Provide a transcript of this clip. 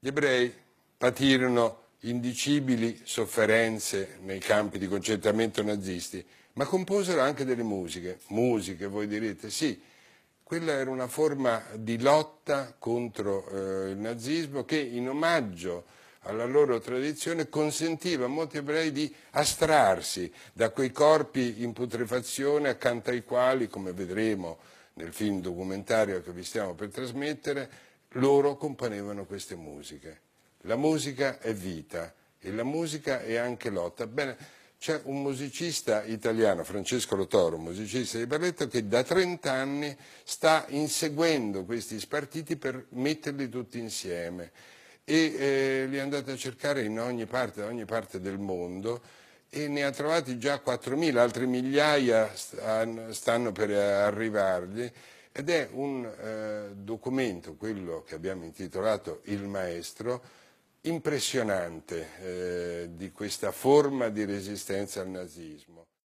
Gli ebrei patirono indicibili sofferenze nei campi di concentramento nazisti, ma composero anche delle musiche. Musiche, voi direte, sì, quella era una forma di lotta contro eh, il nazismo che in omaggio alla loro tradizione consentiva a molti ebrei di astrarsi da quei corpi in putrefazione accanto ai quali, come vedremo nel film documentario che vi stiamo per trasmettere, loro componevano queste musiche. La musica è vita e la musica è anche lotta. Bene, c'è un musicista italiano, Francesco Lotoro, musicista di balletto, che da 30 anni sta inseguendo questi spartiti per metterli tutti insieme e eh, li è andato a cercare in ogni parte, ogni parte del mondo e ne ha trovati già 4.000, altre migliaia stanno per eh, arrivargli ed è un eh, documento, quello che abbiamo intitolato Il Maestro, impressionante eh, di questa forma di resistenza al nazismo.